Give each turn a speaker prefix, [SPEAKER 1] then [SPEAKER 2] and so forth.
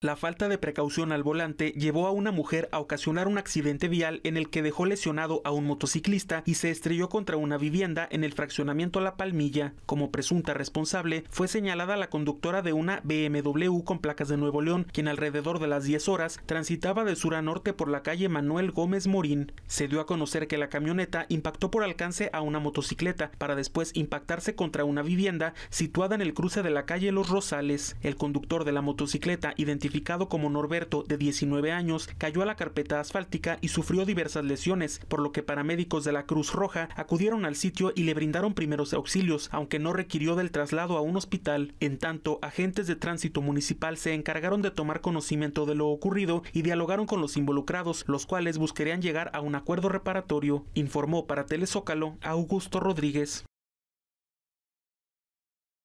[SPEAKER 1] La falta de precaución al volante llevó a una mujer a ocasionar un accidente vial en el que dejó lesionado a un motociclista y se estrelló contra una vivienda en el fraccionamiento La Palmilla. Como presunta responsable, fue señalada la conductora de una BMW con placas de Nuevo León, quien alrededor de las 10 horas transitaba de sur a norte por la calle Manuel Gómez Morín. Se dio a conocer que la camioneta impactó por alcance a una motocicleta para después impactarse contra una vivienda situada en el cruce de la calle Los Rosales. El conductor de la motocicleta identificó como Norberto, de 19 años, cayó a la carpeta asfáltica y sufrió diversas lesiones, por lo que paramédicos de la Cruz Roja acudieron al sitio y le brindaron primeros auxilios, aunque no requirió del traslado a un hospital. En tanto, agentes de tránsito municipal se encargaron de tomar conocimiento de lo ocurrido y dialogaron con los involucrados, los cuales buscarían llegar a un acuerdo reparatorio, informó para Telezócalo Augusto Rodríguez.